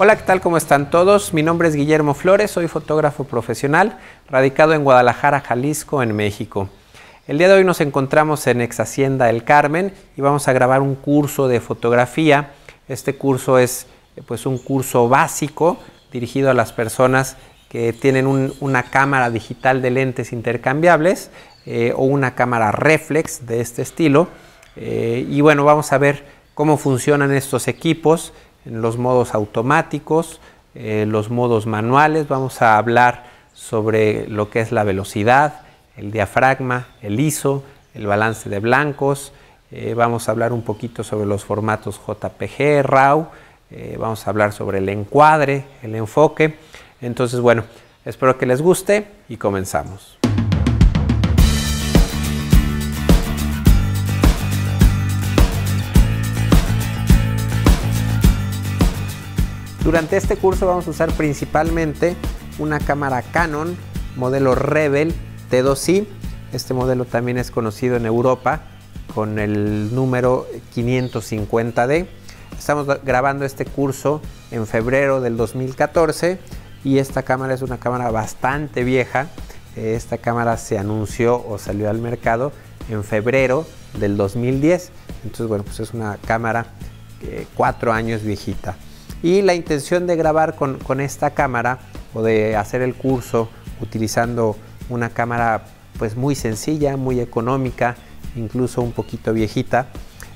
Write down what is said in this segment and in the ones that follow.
Hola, ¿qué tal? ¿Cómo están todos? Mi nombre es Guillermo Flores, soy fotógrafo profesional, radicado en Guadalajara, Jalisco, en México. El día de hoy nos encontramos en Ex Hacienda El Carmen y vamos a grabar un curso de fotografía. Este curso es pues un curso básico dirigido a las personas que tienen una cámara digital de lentes intercambiables eh, o una cámara reflex de este estilo. Eh, y bueno, vamos a ver cómo funcionan estos equipos, en los modos automáticos, los modos manuales, vamos a hablar sobre lo que es la velocidad, el diafragma, el ISO, el balance de blancos, eh, vamos a hablar un poquito sobre los formatos JPG, RAW, eh, vamos a hablar sobre el encuadre, el enfoque. Entonces, bueno, espero que les guste y comenzamos. Durante este curso vamos a usar principalmente una cámara Canon modelo Rebel T2i. Este modelo también es conocido en Europa con el número 550D. Estamos grabando este curso en febrero del 2014 y esta cámara es una cámara bastante vieja. Esta cámara se anunció o salió al mercado en febrero del 2010. Entonces, bueno, pues es una cámara eh, cuatro años viejita. Y la intención de grabar con, esta cámara o de hacer el curso utilizando una cámara pues muy sencilla, muy económica, incluso un poquito viejita,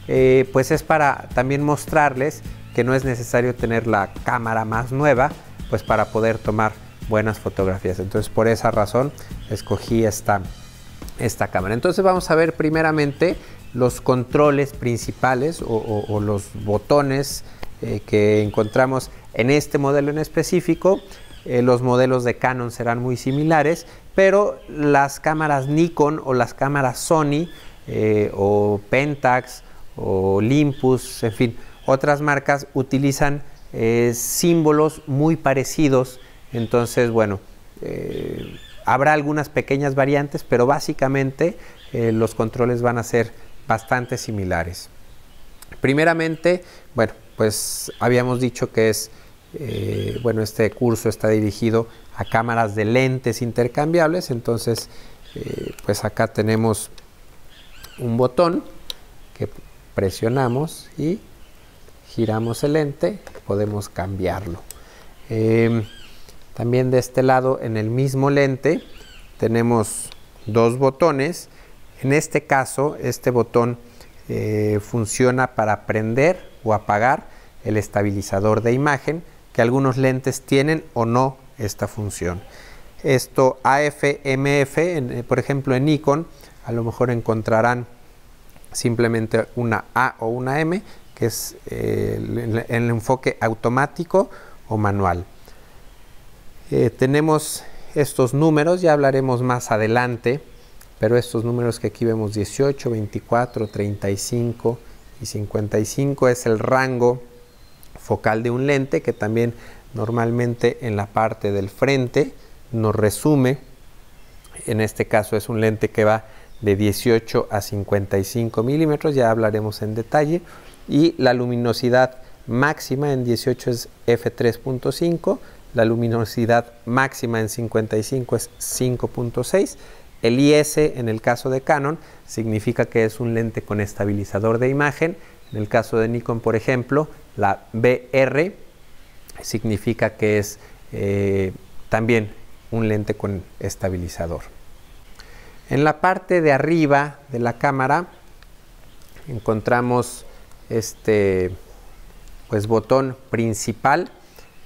eh, pues es para también mostrarles que no es necesario tener la cámara más nueva, pues para poder tomar buenas fotografías. Entonces por esa razón escogí esta, esta cámara. Entonces vamos a ver primeramente los controles principales o, o los botones eh, que encontramos en este modelo en específico. Eh, los modelos de Canon serán muy similares, pero las cámaras Nikon o las cámaras Sony eh, o Pentax o Olympus, en fin, otras marcas utilizan símbolos muy parecidos. Entonces, bueno, habrá algunas pequeñas variantes, pero básicamente los controles van a ser bastante similares. Primeramente, bueno, pues habíamos dicho que es, eh, bueno, este curso está dirigido a cámaras de lentes intercambiables, entonces eh, pues acá tenemos un botón que presionamos y giramos el lente, podemos cambiarlo. Em, también de este lado en el mismo lente tenemos dos botones, en este caso este botón eh, funciona para prender o apagar el estabilizador de imagen, que algunos lentes tienen o no esta función. Esto AFMF, eh, por ejemplo en Nikon, a lo mejor encontrarán simplemente una A o una M, que es eh, el, enfoque automático o manual. tenemos estos números, ya hablaremos más adelante pero estos números que aquí vemos 18, 24, 35 y 55 es el rango focal de un lente que también normalmente en la parte del frente nos resume. En este caso es un lente que va de 18 a 55 milímetros, ya hablaremos en detalle. Y la luminosidad máxima en 18 es f3.5, la luminosidad máxima en 55 es 5.6 el IS en el caso de Canon significa que es un lente con estabilizador de imagen. En el caso de Nikon, por ejemplo, la VR significa que es eh, también un lente con estabilizador. En la parte de arriba de la cámara encontramos este pues, botón principal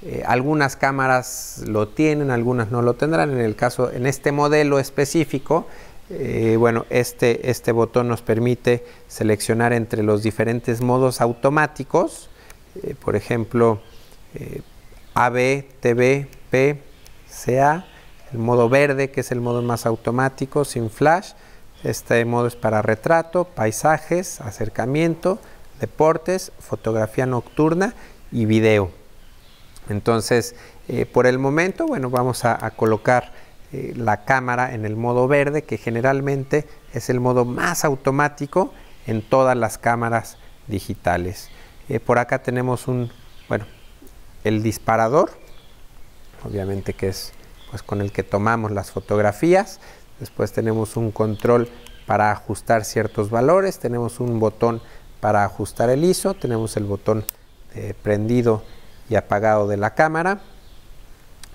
eh, algunas cámaras lo tienen, algunas no lo tendrán. En el caso, en este modelo específico, eh, bueno, este, este, botón nos permite seleccionar entre los diferentes modos automáticos, eh, por ejemplo, AB, TV, P, CA, el modo verde que es el modo más automático, sin flash, este modo es para retrato, paisajes, acercamiento, deportes, fotografía nocturna y video. Entonces, eh, por el momento, bueno, vamos a, colocar eh, la cámara en el modo verde, que generalmente es el modo más automático en todas las cámaras digitales. Eh, por acá tenemos un, bueno, el disparador, obviamente que es pues, con el que tomamos las fotografías. Después tenemos un control para ajustar ciertos valores, tenemos un botón para ajustar el ISO, tenemos el botón prendido y apagado de la cámara.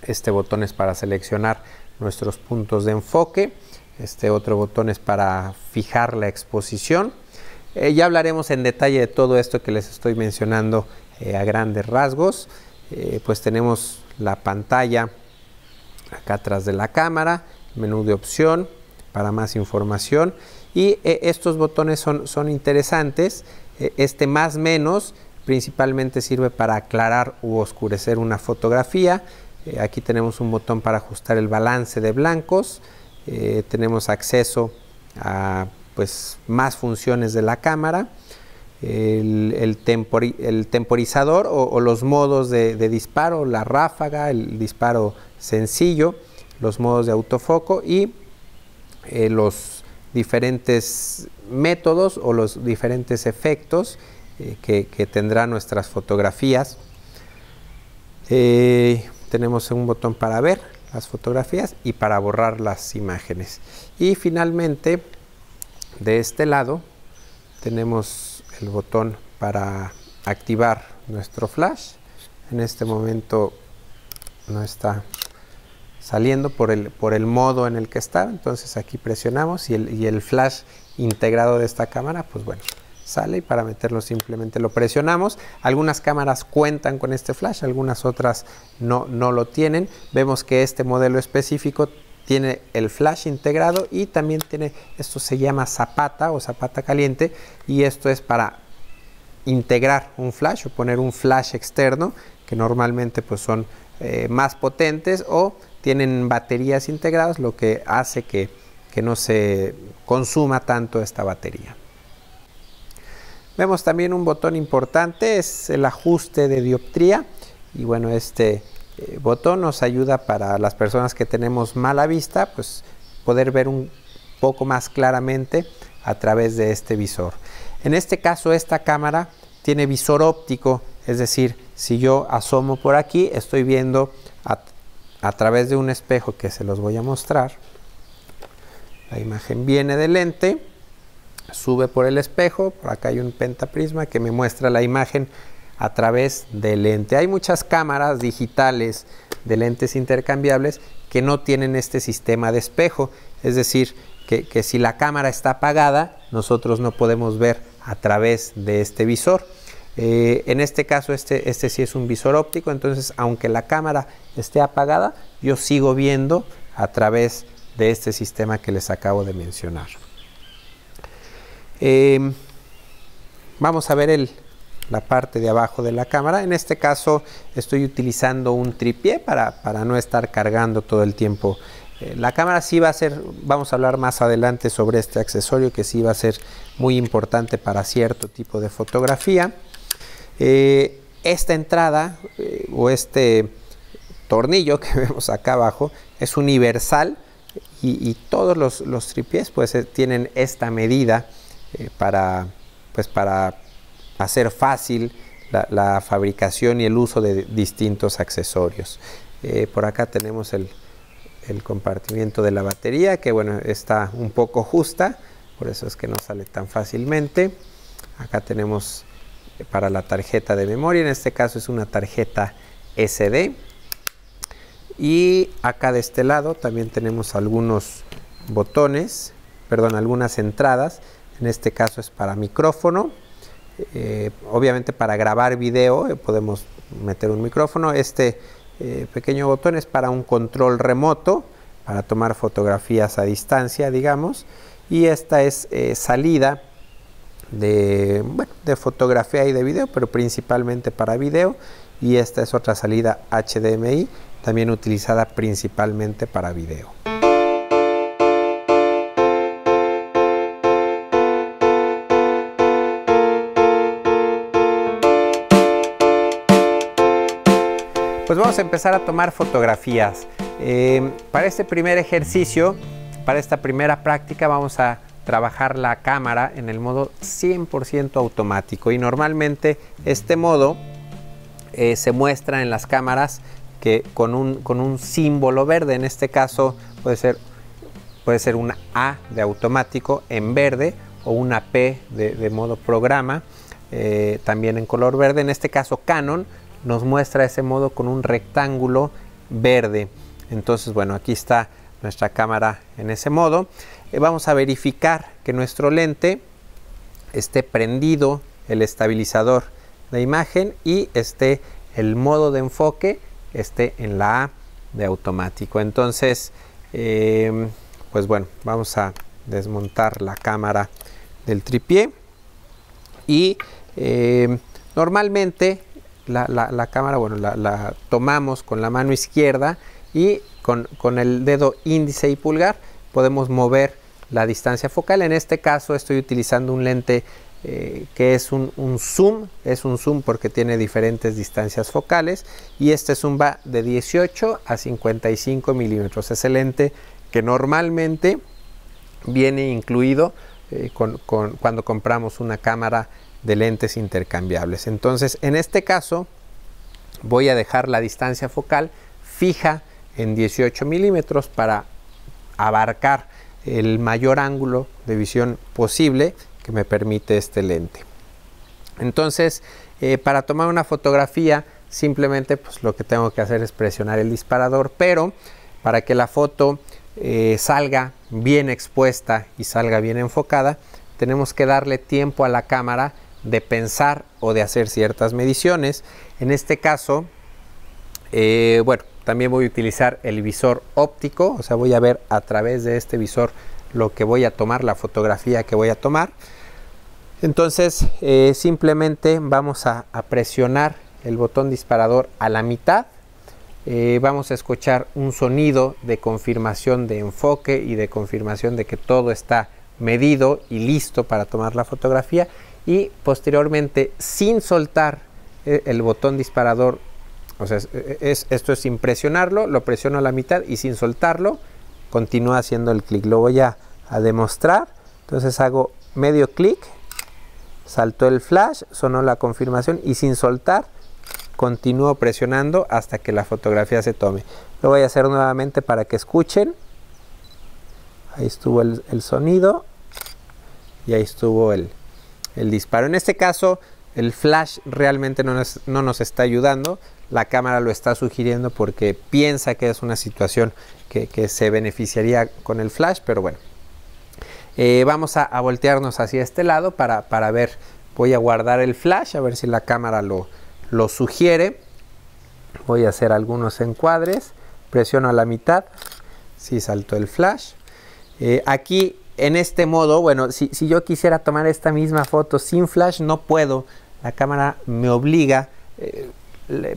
Este botón es para seleccionar nuestros puntos de enfoque. Este otro botón es para fijar la exposición. Eh, ya hablaremos en detalle de todo esto que les estoy mencionando eh, a grandes rasgos. Eh, pues tenemos la pantalla acá atrás de la cámara, menú de opción para más información. Y estos botones son, son interesantes. este más menos principalmente sirve para aclarar u oscurecer una fotografía. Eh, aquí tenemos un botón para ajustar el balance de blancos. Eh, tenemos acceso a pues, más funciones de la cámara. El, temporizador o, los modos de, disparo, la ráfaga, el disparo sencillo, los modos de autofoco y eh, los diferentes métodos o los diferentes efectos eh, que, tendrá nuestras fotografías. Eh, tenemos un botón para ver las fotografías y para borrar las imágenes. Y finalmente, de este lado, tenemos el botón para activar nuestro flash. En este momento no está saliendo por el, por el modo en el que está. Entonces aquí presionamos y el, y el flash integrado de esta cámara, pues bueno, sale y para meterlo simplemente lo presionamos. Algunas cámaras cuentan con este flash, algunas otras no, lo tienen. Vemos que este modelo específico tiene el flash integrado y también tiene, esto se llama zapata o zapata caliente y esto es para integrar un flash o poner un flash externo que normalmente pues son eh, más potentes o tienen baterías integradas lo que hace que no se consuma tanto esta batería. Vemos también un botón importante, es el ajuste de dioptría. Y bueno, este eh, botón nos ayuda para las personas que tenemos mala vista, pues poder ver un poco más claramente a través de este visor. En este caso, esta cámara tiene visor óptico, es decir, si yo asomo por aquí, estoy viendo a, a través de un espejo que se los voy a mostrar. La imagen viene del lente sube por el espejo, por acá hay un pentaprisma que me muestra la imagen a través del lente. Hay muchas cámaras digitales de lentes intercambiables que no tienen este sistema de espejo, es decir, que, si la cámara está apagada, nosotros no podemos ver a través de este visor. Eh, en este caso, este, este sí es un visor óptico, entonces aunque la cámara esté apagada, yo sigo viendo a través de este sistema que les acabo de mencionar. Em, vamos a ver la parte de abajo de la cámara. En este caso estoy utilizando un tripié para, no estar cargando todo el tiempo. Eh, la cámara sí va a ser, vamos a hablar más adelante sobre este accesorio que sí va a ser muy importante para cierto tipo de fotografía. Eh, esta entrada eh, o este tornillo que vemos acá abajo es universal y, todos los, los pues tienen esta medida eh, pues, para, hacer fácil la, fabricación y el uso de distintos accesorios. Eh, por acá tenemos el, el, compartimiento de la batería, que bueno, está un poco justa, por eso es que no sale tan fácilmente. Acá tenemos eh, para la tarjeta de memoria, en este caso es una tarjeta SD. Y acá de este lado también tenemos algunos botones, perdón, algunas entradas en este caso es para micrófono. Eh, obviamente para grabar video eh, podemos meter un micrófono. Este eh, pequeño botón es para un control remoto, para tomar fotografías a distancia, digamos. Y esta es salida de fotografía y de video, pero principalmente para video. Y esta es otra salida HDMI, también utilizada principalmente para video. pues vamos a empezar a tomar fotografías. Em, para este primer ejercicio, para esta primera práctica, vamos a trabajar la cámara en el modo 100% automático y normalmente este modo eh, se muestra en las cámaras que con un, símbolo verde, en este caso puede ser, puede ser una A de automático en verde o una P de, modo programa, eh, también en color verde, en este caso Canon nos muestra ese modo con un rectángulo verde. Entonces, bueno, aquí está nuestra cámara en ese modo. Eh, vamos a verificar que nuestro lente esté prendido el estabilizador de imagen y esté el modo de enfoque esté en la A de automático. Entonces, em, pues bueno, vamos a desmontar la cámara del tripié y em, normalmente la, cámara, bueno, la, tomamos con la mano izquierda y con, el dedo índice y pulgar podemos mover la distancia focal. En este caso estoy utilizando un lente eh, que es un, zoom, es un zoom porque tiene diferentes distancias focales y este zoom va de 18 a 55 milímetros. Es el lente que normalmente viene incluido eh, con, cuando compramos una cámara de lentes intercambiables. Entonces, en este caso, voy a dejar la distancia focal fija en 18 milímetros para abarcar el mayor ángulo de visión posible que me permite este lente. Entonces, eh, para tomar una fotografía, simplemente pues, lo que tengo que hacer es presionar el disparador, pero para que la foto eh, salga bien expuesta y salga bien enfocada, tenemos que darle tiempo a la cámara de pensar o de hacer ciertas mediciones. En este caso, eh, bueno, también voy a utilizar el visor óptico, o sea, voy a ver a través de este visor lo que voy a tomar, la fotografía que voy a tomar. Entonces, eh, simplemente vamos a, presionar el botón disparador a la mitad. Eh, vamos a escuchar un sonido de confirmación de enfoque y de confirmación de que todo está medido y listo para tomar la fotografía y posteriormente sin soltar eh, el botón disparador, o sea, esto es sin presionarlo, lo presiono a la mitad y sin soltarlo, continúa haciendo el clic. Lo voy a, demostrar, entonces hago medio clic, saltó el flash, sonó la confirmación y sin soltar continúo presionando hasta que la fotografía se tome. Lo voy a hacer nuevamente para que escuchen. Ahí estuvo el sonido y ahí estuvo el, el disparo. En este caso, el flash realmente no nos, está ayudando. La cámara lo está sugiriendo porque piensa que es una situación que, se beneficiaría con el flash, pero bueno. Eh, vamos a, voltearnos hacia este lado para, para, ver. Voy a guardar el flash, a ver si la cámara lo, lo sugiere. Voy a hacer algunos encuadres. Presiono a la mitad. Si saltó el flash. Eh, aquí en este modo, bueno, si, yo quisiera tomar esta misma foto sin flash, no puedo. La cámara me obliga eh,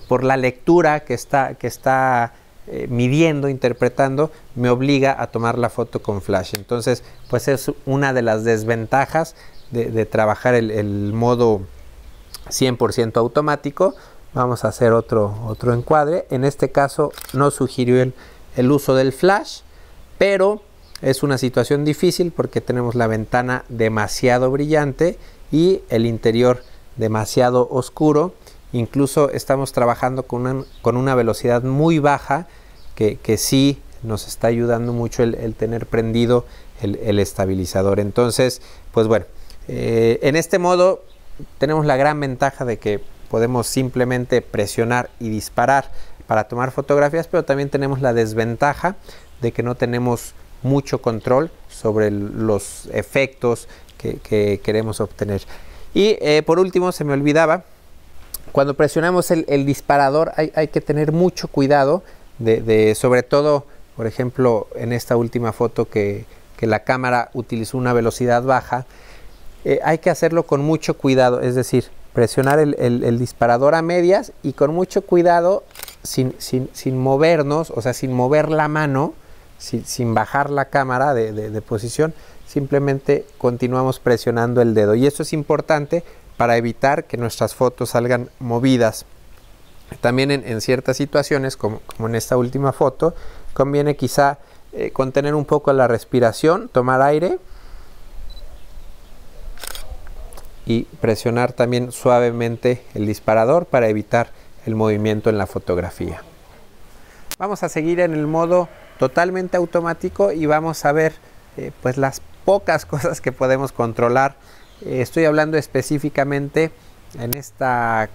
por la lectura que está, que está eh, midiendo, interpretando, me obliga a tomar la foto con flash. Entonces, pues es una de las desventajas de, trabajar el, el modo 100% automático. Vamos a hacer otro, otro encuadre. En este caso no sugirió el, el uso del flash, pero es una situación difícil porque tenemos la ventana demasiado brillante y el interior demasiado oscuro. Incluso estamos trabajando con una, con una velocidad muy baja que, sí nos está ayudando mucho el, tener prendido el, estabilizador. Entonces, pues bueno, eh, en este modo tenemos la gran ventaja de que podemos simplemente presionar y disparar para tomar fotografías, pero también tenemos la desventaja de que no tenemos mucho control sobre los efectos que, queremos obtener. Y eh, por último, se me olvidaba, cuando presionamos el, disparador hay, que tener mucho cuidado, de, sobre todo, por ejemplo, en esta última foto que, la cámara utilizó una velocidad baja, eh, hay que hacerlo con mucho cuidado, es decir, presionar el, disparador a medias y con mucho cuidado, sin, sin movernos, o sea, sin mover la mano, sin, bajar la cámara de, posición, simplemente continuamos presionando el dedo. Y esto es importante para evitar que nuestras fotos salgan movidas. También en, ciertas situaciones, como, en esta última foto, conviene quizá eh, contener un poco la respiración, tomar aire y presionar también suavemente el disparador para evitar el movimiento en la fotografía. Vamos a seguir en el modo totalmente automático y vamos a ver eh, pues las pocas cosas que podemos controlar. Eh, estoy hablando específicamente en esta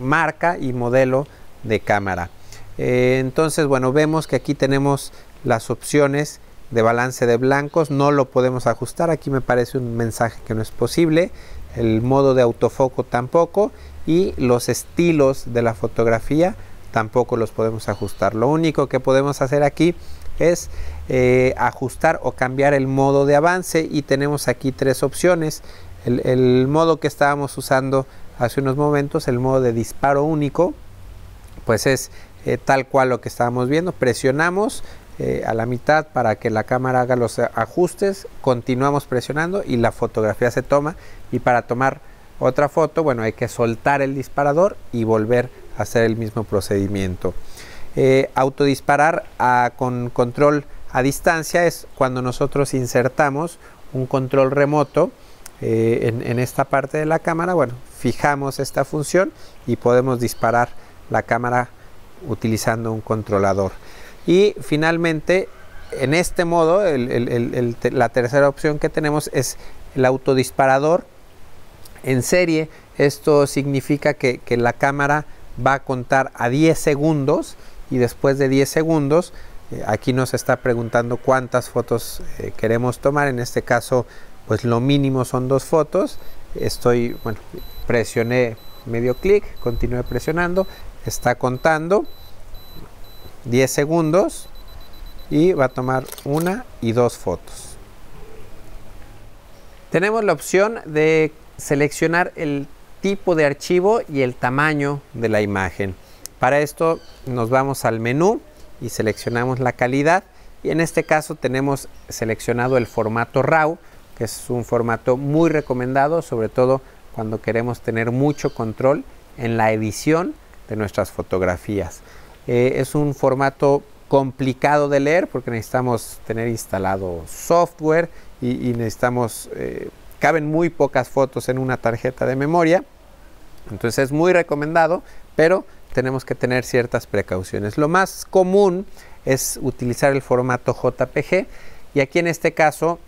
marca y modelo de cámara. Eh, entonces, bueno, vemos que aquí tenemos las opciones de balance de blancos, no lo podemos ajustar, aquí me parece un mensaje que no es posible, el modo de autofoco tampoco y los estilos de la fotografía tampoco los podemos ajustar. Lo único que podemos hacer aquí es eh, ajustar o cambiar el modo de avance y tenemos aquí tres opciones. El, modo que estábamos usando hace unos momentos, el modo de disparo único, pues es eh, tal cual lo que estábamos viendo. Presionamos eh, a la mitad para que la cámara haga los ajustes, continuamos presionando y la fotografía se toma y para tomar otra foto, bueno, hay que soltar el disparador y volver hacer el mismo procedimiento. Eh, autodisparar con control a distancia es cuando nosotros insertamos un control remoto eh, en, esta parte de la cámara. Bueno, fijamos esta función y podemos disparar la cámara utilizando un controlador. Y finalmente, en este modo, la tercera opción que tenemos es el autodisparador en serie. Esto significa que la cámara va a contar a 10 segundos y después de 10 segundos eh, aquí nos está preguntando cuántas fotos eh, queremos tomar en este caso pues lo mínimo son dos fotos estoy bueno presioné medio clic continué presionando está contando 10 segundos y va a tomar una y dos fotos tenemos la opción de seleccionar el tipo de archivo y el tamaño de la imagen. Para esto nos vamos al menú y seleccionamos la calidad y en este caso tenemos seleccionado el formato RAW, que es un formato muy recomendado, sobre todo cuando queremos tener mucho control en la edición de nuestras fotografías. Eh, es un formato complicado de leer porque necesitamos tener instalado software y, necesitamos, eh, caben muy pocas fotos en una tarjeta de memoria entonces es muy recomendado, pero tenemos que tener ciertas precauciones. Lo más común es utilizar el formato JPG y aquí en este caso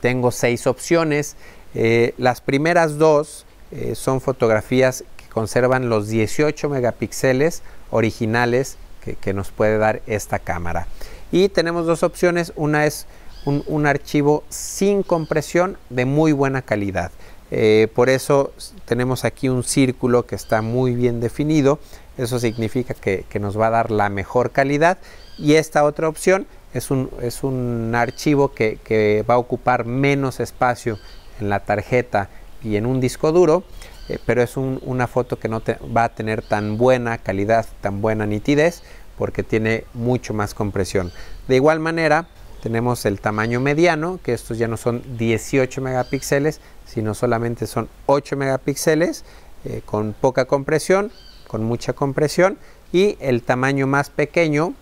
tengo seis opciones. Eh, las primeras dos eh, son fotografías que conservan los 18 megapíxeles originales que, nos puede dar esta cámara. Y tenemos dos opciones, una es un archivo sin compresión de muy buena calidad. Eh, por eso tenemos aquí un círculo que está muy bien definido. Eso significa que, nos va a dar la mejor calidad. Y esta otra opción es un, es un archivo que, va a ocupar menos espacio en la tarjeta y en un disco duro, eh, pero es una foto que no va a tener tan buena calidad, tan buena nitidez, porque tiene mucho más compresión. De igual manera, tenemos el tamaño mediano, que estos ya no son 18 megapíxeles, sino solamente son 8 megapíxeles, eh, con poca compresión, con mucha compresión. Y el tamaño más pequeño,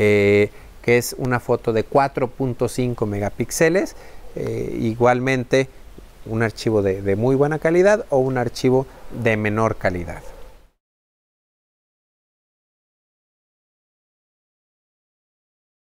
eh, que es una foto de 4.5 megapíxeles, eh, igualmente un archivo de muy buena calidad o un archivo de menor calidad.